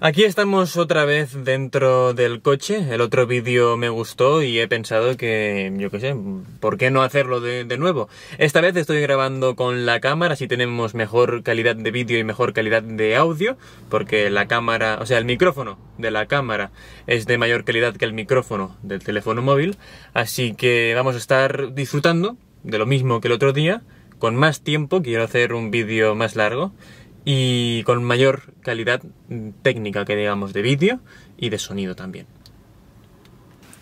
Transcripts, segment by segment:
Aquí estamos otra vez dentro del coche, el otro vídeo me gustó y he pensado que, yo qué sé, ¿por qué no hacerlo de, nuevo? Esta vez estoy grabando con la cámara, así tenemos mejor calidad de vídeo y mejor calidad de audio, porque la cámara, o sea, el micrófono de la cámara es de mayor calidad que el micrófono del teléfono móvil, así que vamos a estar disfrutando de lo mismo que el otro día, con más tiempo, quiero hacer un vídeo más largo, y con mayor calidad técnica que digamos de vídeo y de sonido también.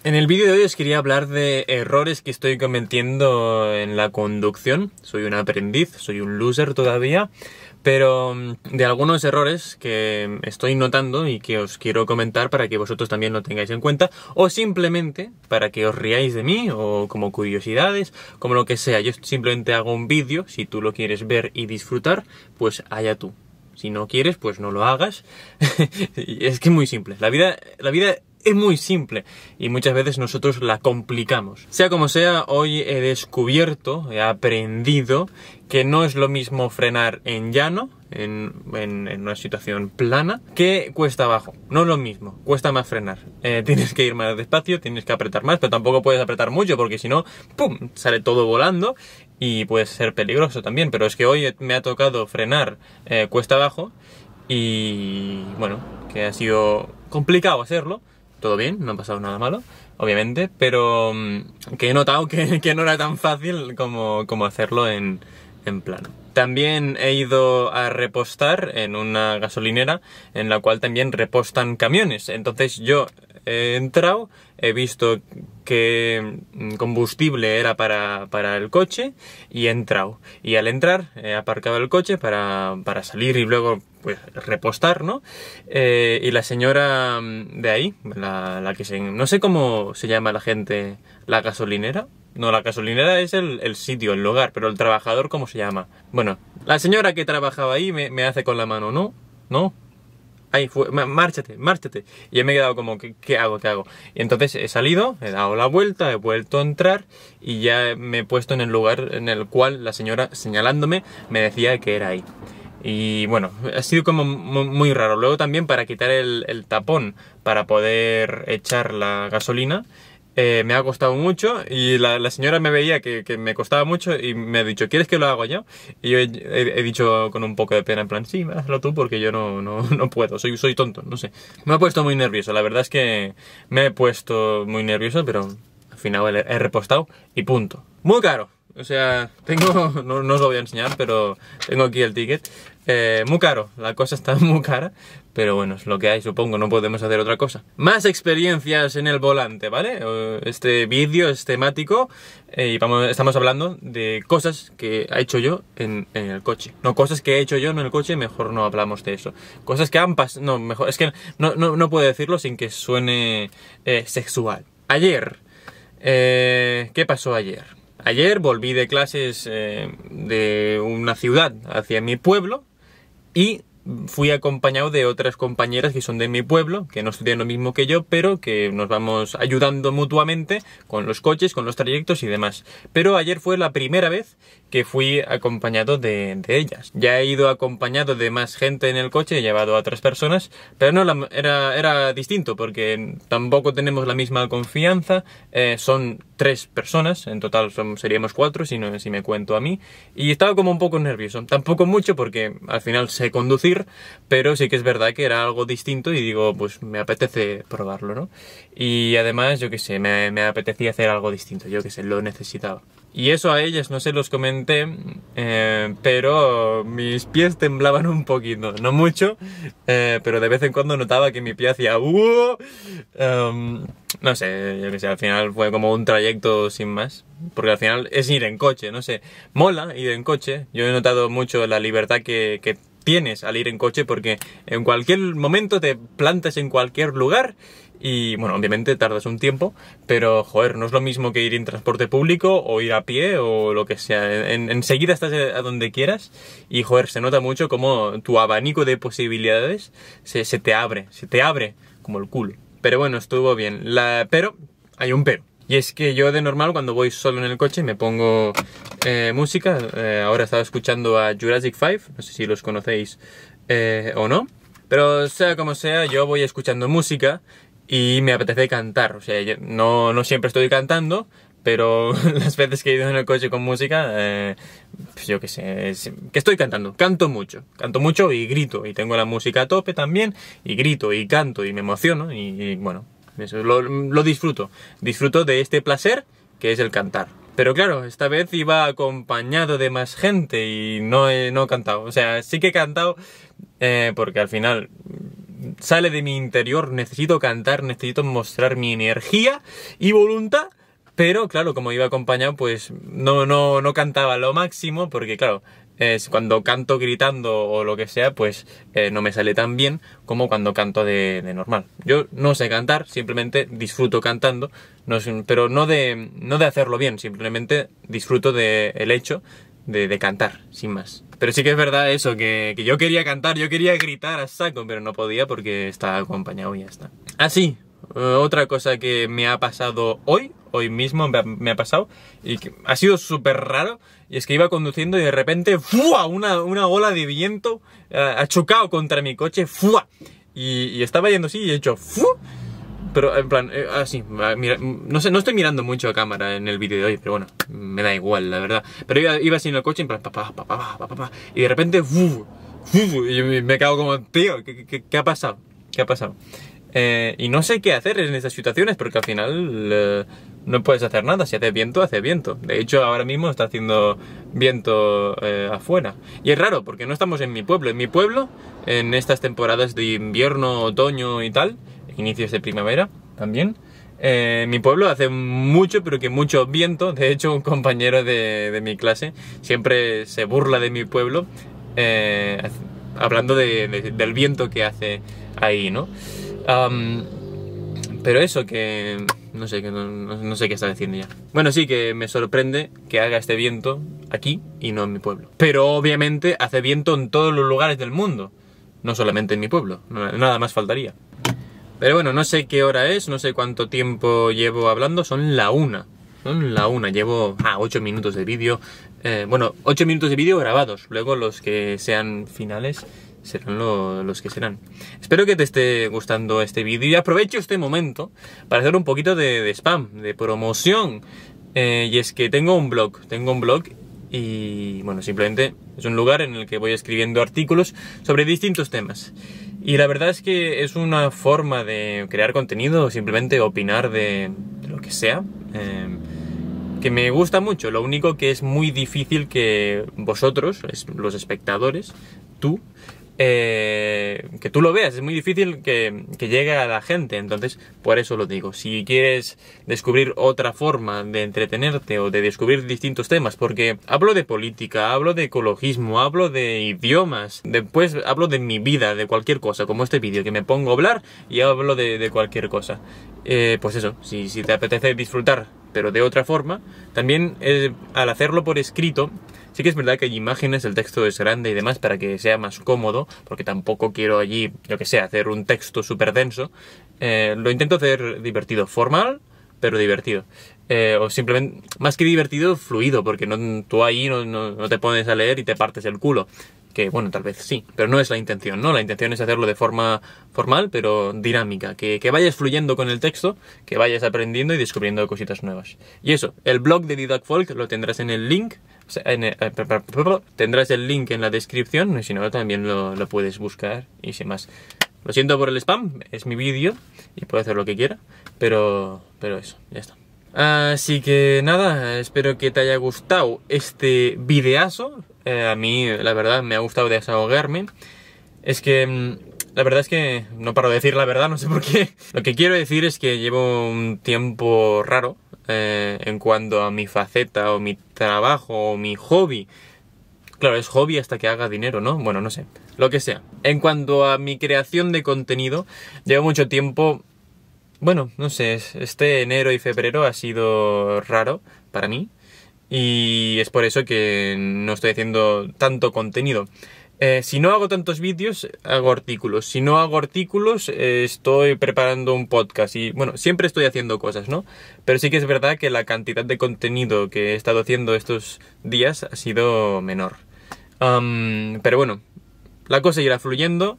En el vídeo de hoy os quería hablar de errores que estoy cometiendo en la conducción. Soy un aprendiz, soy un loser todavía pero mm, de algunos errores que estoy notando y que os quiero comentar para que vosotros también lo tengáis en cuenta, o simplemente para que os riáis de mí, o como curiosidades, como lo que sea. Yo simplemente hago un vídeo, si tú lo quieres ver y disfrutar, pues allá tú. Si no quieres, pues no lo hagas. es que es muy simple. La vida, la vida es muy simple y muchas veces nosotros la complicamos. Sea como sea, hoy he descubierto, he aprendido que no es lo mismo frenar en llano, en, una situación plana, que cuesta abajo. No es lo mismo, cuesta más frenar. Eh, tienes que ir más despacio, tienes que apretar más, pero tampoco puedes apretar mucho porque si no, ¡pum!, sale todo volando y puede ser peligroso también. Pero es que hoy me ha tocado frenar eh, cuesta abajo y bueno, que ha sido complicado hacerlo todo bien, no ha pasado nada malo, obviamente, pero mm, que he notado que, no era tan fácil como, como hacerlo en, en plano. También he ido a repostar en una gasolinera en la cual también repostan camiones. Entonces yo he entrado, he visto que mm, combustible era para, el coche y he entrado. Y al entrar he eh, aparcado el coche para, salir y luego pues repostar, ¿no? Eh, y la señora mm, de ahí, la, que se... No sé cómo se llama la gente, la gasolinera. No, la gasolinera es el, sitio, el lugar, pero el trabajador, ¿cómo se llama? Bueno, la señora que trabajaba ahí me, me hace con la mano, ¿no? ¿No? márchate, márchate. Y yo me he quedado como, ¿qué, hago, qué hago? Y entonces he salido, he dado la vuelta, he vuelto a entrar y ya me he puesto en el lugar en el cual la señora, señalándome, me decía que era ahí. Y bueno, ha sido como muy raro. Luego también para quitar el tapón, para poder echar la gasolina, eh, me ha costado mucho y la, señora me veía que, me costaba mucho y me ha dicho, ¿quieres que lo haga yo? Y yo he, dicho con un poco de pena, en plan, sí, hazlo tú porque yo no, no, no puedo, soy, soy tonto, no sé. Me ha puesto muy nervioso, la verdad es que me he puesto muy nervioso, pero al final he repostado y punto. Muy caro. O sea, tengo, no, os lo voy a enseñar, pero tengo aquí el ticket. Eh, muy caro, la cosa está muy cara, pero bueno, es lo que hay, supongo, no podemos hacer otra cosa. Más experiencias en el volante, ¿vale? Este vídeo es temático eh, y vamos, estamos hablando de cosas que ha hecho yo en, el coche. No, cosas que he hecho yo en el coche, mejor no hablamos de eso. Cosas que han pasado, no, mejor, es que no, puedo decirlo sin que suene eh, sexual. Ayer, ¿qué pasó ayer? Ayer volví de clases eh, de una ciudad hacia mi pueblo y fui acompañado de otras compañeras que son de mi pueblo, que no estudian lo mismo que yo, pero que nos vamos ayudando mutuamente con los coches, con los trayectos y demás. Pero ayer fue la primera vez que fui acompañado de, ellas. Ya he ido acompañado de más gente en el coche, he llevado a otras personas, pero no, era, era distinto porque tampoco tenemos la misma confianza, eh, son tres personas, en total seríamos cuatro si, no, si me cuento a mí, y estaba como un poco nervioso, tampoco mucho porque al final sé conducir, pero sí que es verdad que era algo distinto y digo, pues me apetece probarlo, ¿no? Y además, yo qué sé, me, me apetecía hacer algo distinto, yo qué sé, lo necesitaba. Y eso a ellas no se los comenté, eh, pero mis pies temblaban un poquito, no mucho, eh, pero de vez en cuando notaba que mi pie hacía em, no sé, yo que sé, al final fue como un trayecto sin más, porque al final es ir en coche, no sé, mola ir en coche, yo he notado mucho la libertad que, que tienes al ir en coche porque en cualquier momento te plantas en cualquier lugar y bueno, obviamente tardas un tiempo, pero joder, no es lo mismo que ir en transporte público o ir a pie o lo que sea. Enseguida estás a donde quieras y joder, se nota mucho como tu abanico de posibilidades se, te abre, se te abre como el culo. Pero bueno, estuvo bien. La, pero hay un pero. Y es que yo de normal cuando voy solo en el coche me pongo eh, música. Eh, ahora estaba escuchando a Jurassic 5, no sé si los conocéis eh, o no. Pero sea como sea, yo voy escuchando música y me apetece cantar. O sea, no, siempre estoy cantando, pero las veces que he ido en el coche con música, eh, pues yo qué sé, que estoy cantando, canto mucho, canto mucho y grito, y tengo la música a tope también, y grito, y canto, y me emociono, y, bueno, eso lo, disfruto, disfruto de este placer que es el cantar. Pero claro, esta vez iba acompañado de más gente y no he, no cantado. O sea, sí que he cantado eh, porque al final sale de mi interior, necesito cantar, necesito mostrar mi energía y voluntad, pero claro, como iba acompañado, pues no, no, cantaba lo máximo, porque claro, es cuando canto gritando o lo que sea, pues eh, no me sale tan bien como cuando canto de, normal. Yo no sé cantar, simplemente disfruto cantando, pero no de, no de hacerlo bien, simplemente disfruto del de hecho de, cantar, sin más. Pero sí que es verdad eso, que, yo quería cantar, yo quería gritar a saco, pero no podía porque estaba acompañado y ya está. Así, ah, eh, otra cosa que me ha pasado hoy, hoy mismo me ha, pasado, y que ha sido súper raro, y es que iba conduciendo y de repente, ¡fua! Una, una ola de viento eh, ha chocado contra mi coche, ¡fua! Y, y estaba yendo así y he hecho, ¡fua! Pero en plan, eh, así, ah, ah, no sé, no estoy mirando mucho a cámara en el vídeo de hoy, pero bueno, me da igual, la verdad. Pero iba, iba así el coche, en plan, y de repente, uf, y me cago como, tío, ¿qué, ha pasado? ¿Qué ha pasado? Eh, y no sé qué hacer en esas situaciones, porque al final eh, no puedes hacer nada. Si hace viento, hace viento. De hecho, ahora mismo está haciendo viento afuera. Y es raro, porque no estamos en mi pueblo. En mi pueblo, en estas temporadas de invierno, otoño y tal, inicios de primavera también. Eh, mi pueblo hace mucho, pero que mucho viento. De hecho, un compañero de, mi clase siempre se burla de mi pueblo eh, hablando del viento que hace ahí, ¿no? pero eso que... No sé, no, no sé qué está diciendo ya. Bueno, sí que me sorprende que haga este viento aquí y no en mi pueblo. Pero obviamente hace viento en todos los lugares del mundo. No solamente en mi pueblo. Nada más faltaría. Pero bueno, no sé qué hora es, no sé cuánto tiempo llevo hablando, son la una. Son la una, llevo ah, 8 minutos de vídeo. Eh, bueno, 8 minutos de vídeo grabados, luego los que sean finales serán los que serán. Espero que te esté gustando este vídeo y aprovecho este momento para hacer un poquito de, spam, de promoción. Eh, y es que tengo un blog, tengo un blog y bueno, simplemente es un lugar en el que voy escribiendo artículos sobre distintos temas. Y la verdad es que es una forma de crear contenido, simplemente opinar de, lo que sea, em, que me gusta mucho. Lo único que es muy difícil que vosotros, los espectadores, tú, eh, que tú lo veas, es muy difícil que, llegue a la gente, entonces por eso lo digo, si quieres descubrir otra forma de entretenerte o de descubrir distintos temas, porque hablo de política, hablo de ecologismo, hablo de idiomas, después hablo de mi vida, de cualquier cosa, como este vídeo, que me pongo a hablar y hablo de, cualquier cosa. Eh, pues eso, si, si te apetece disfrutar pero de otra forma, también eh, al hacerlo por escrito Sí que es verdad que hay imágenes, el texto es grande y demás para que sea más cómodo, porque tampoco quiero allí, yo que sé, hacer un texto súper denso. Eh, lo intento hacer divertido, formal, pero divertido. Eh, o simplemente, más que divertido, fluido, porque no, tú ahí no, te pones a leer y te partes el culo que bueno, tal vez sí, pero no es la intención, ¿no? La intención es hacerlo de forma formal, pero dinámica, que, vayas fluyendo con el texto, que vayas aprendiendo y descubriendo cositas nuevas. Y eso, el blog de Didac Folk lo tendrás en el link, eh, tendrás el link en la descripción, si no también lo, puedes buscar y sin más. Lo siento por el spam, es mi vídeo y puedo hacer lo que quiera, pero, pero eso, ya está. Así que nada, espero que te haya gustado este videazo, eh, a mí la verdad me ha gustado desahogarme. Es que mm, la verdad es que no paro de decir la verdad, no sé por qué. Lo que quiero decir es que llevo un tiempo raro eh, en cuanto a mi faceta o mi trabajo o mi hobby. Claro, es hobby hasta que haga dinero, ¿no? Bueno, no sé. Lo que sea. En cuanto a mi creación de contenido, llevo mucho tiempo... Bueno, no sé, este enero y febrero ha sido raro para mí y es por eso que no estoy haciendo tanto contenido. Eh, si no hago tantos vídeos, hago artículos. Si no hago artículos, estoy preparando un podcast. Y bueno, siempre estoy haciendo cosas, ¿no? Pero sí que es verdad que la cantidad de contenido que he estado haciendo estos días ha sido menor. pero bueno, la cosa irá fluyendo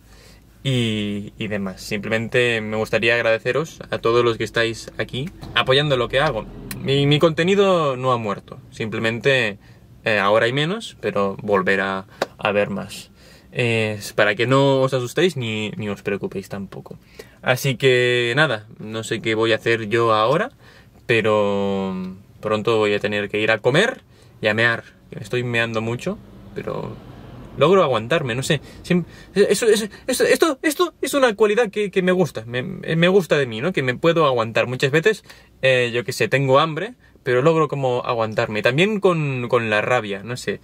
y demás. Simplemente me gustaría agradeceros a todos los que estáis aquí apoyando lo que hago mi, contenido no ha muerto, simplemente eh, ahora hay menos, pero volverá a ver más. es para que no os asustéis ni, ni os preocupéis tampoco. Así que nada, no sé qué voy a hacer yo ahora, pero pronto voy a tener que ir a comer y a mear. Estoy meando mucho, pero logro aguantarme, no sé. Eh, eso, eso, esto, esto es una cualidad que, me gusta, eh, me, gusta de mí, ¿no? Que me puedo aguantar. Muchas veces, eh, yo que sé, tengo hambre, pero logro como aguantarme. También con, con la rabia, no sé.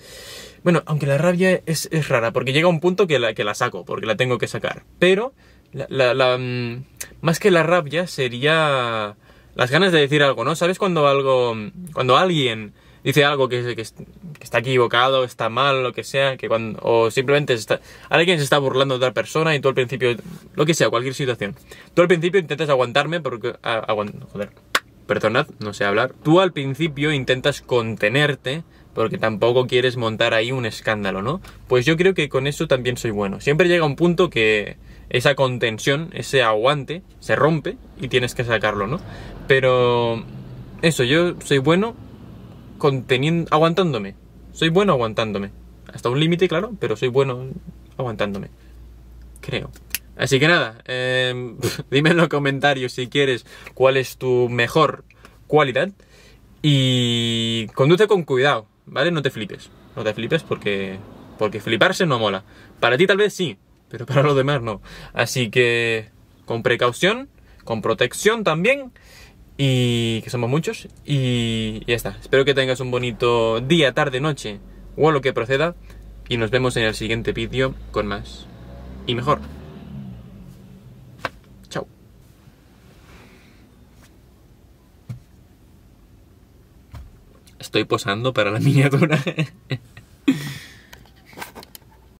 Bueno, aunque la rabia es, rara, porque llega un punto que la, que la saco, porque la tengo que sacar. Pero, la, mm, más que la rabia sería las ganas de decir algo, ¿no? ¿Sabes cuando algo, cuando alguien dice algo que, está equivocado, está mal, lo que sea, que o simplemente alguien se está burlando de otra persona y tú al principio, lo que sea, cualquier situación, tú al principio intentas aguantarme porque... Ah, aguant, joder, perdonad, no sé hablar. Tú al principio intentas contenerte porque tampoco quieres montar ahí un escándalo, ¿no? Pues yo creo que con eso también soy bueno. Siempre llega un punto que esa contención, ese aguante, se rompe y tienes que sacarlo, ¿no? Pero eso, yo soy bueno conteniendo, aguantándome. Soy bueno aguantándome. Hasta un límite, claro, pero soy bueno aguantándome. Creo. Así que nada, em, dime en los comentarios si quieres cuál es tu mejor cualidad y conduce con cuidado, ¿vale? No te flipes, no te flipes porque, porque fliparse no mola. Para ti tal vez sí, pero para los demás no. Así que con precaución, con protección también y que somos muchos y ya está. Espero que tengas un bonito día, tarde, noche o lo que proceda y nos vemos en el siguiente vídeo con más y mejor. Chao. Estoy posando para la miniatura.